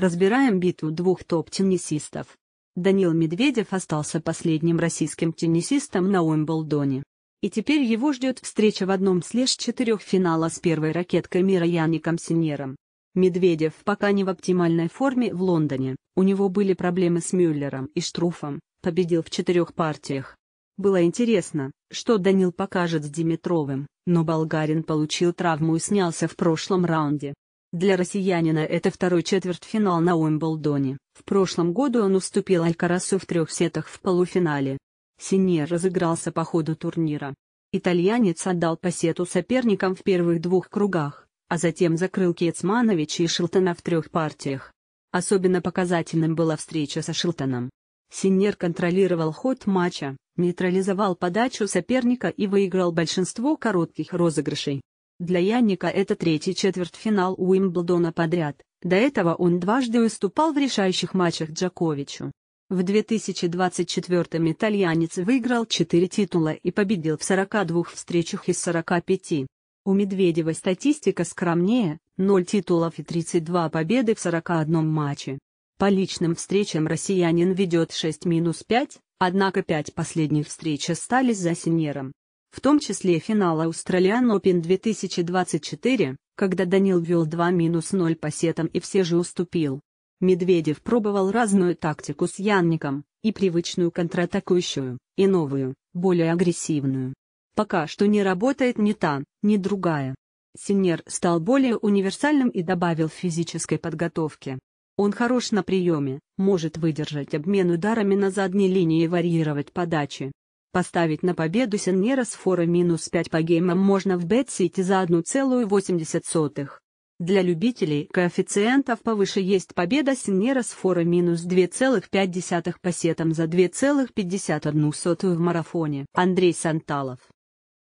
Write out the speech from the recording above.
Разбираем битву двух топ-теннисистов. Данил Медведев остался последним российским теннисистом на Уимблдоне. И теперь его ждет встреча в одном слеж четырех финала с первой ракеткой мира Яником Синьером. Медведев пока не в оптимальной форме в Лондоне, у него были проблемы с Мюллером и Штруфом, победил в четырех партиях. Было интересно, что Данил покажет с Димитровым, но болгарин получил травму и снялся в прошлом раунде. Для россиянина это второй четвертьфинал на Уимблдоне. В прошлом году он уступил Алькарасу в трех сетах в полуфинале. Синьер разыгрался по ходу турнира. Итальянец отдал по сету соперникам в первых двух кругах, а затем закрыл Кецманович и Шилтона в трех партиях. Особенно показательным была встреча со Шилтоном. Синьер контролировал ход матча, нейтрализовал подачу соперника и выиграл большинство коротких розыгрышей. Для Янника это третий четвертьфинал Уимблдона подряд, до этого он дважды уступал в решающих матчах Джаковичу. В 2024-м итальянец выиграл 4 титула и победил в 42 встречах из 45. У Медведева статистика скромнее – 0 титулов и 32 победы в 41 матче. По личным встречам россиянин ведет 6-5, однако 5 последних встреч остались за Синером в том числе финала Australian Open 2024, когда Данил вел 2-0 по сетам и все же уступил. Медведев пробовал разную тактику с Янником, и привычную контратакующую, и новую, более агрессивную. Пока что не работает ни та, ни другая. Синер стал более универсальным и добавил физической подготовки. Он хорош на приеме, может выдержать обмен ударами на задней линии и варьировать подачи. Поставить на победу Сеннера с фора минус 5 по геймам можно в бет BetCity за 1,80. Для любителей коэффициентов повыше есть победа Синера с фора минус 2,5 по сетам за 2,51 в марафоне. Андрей Санталов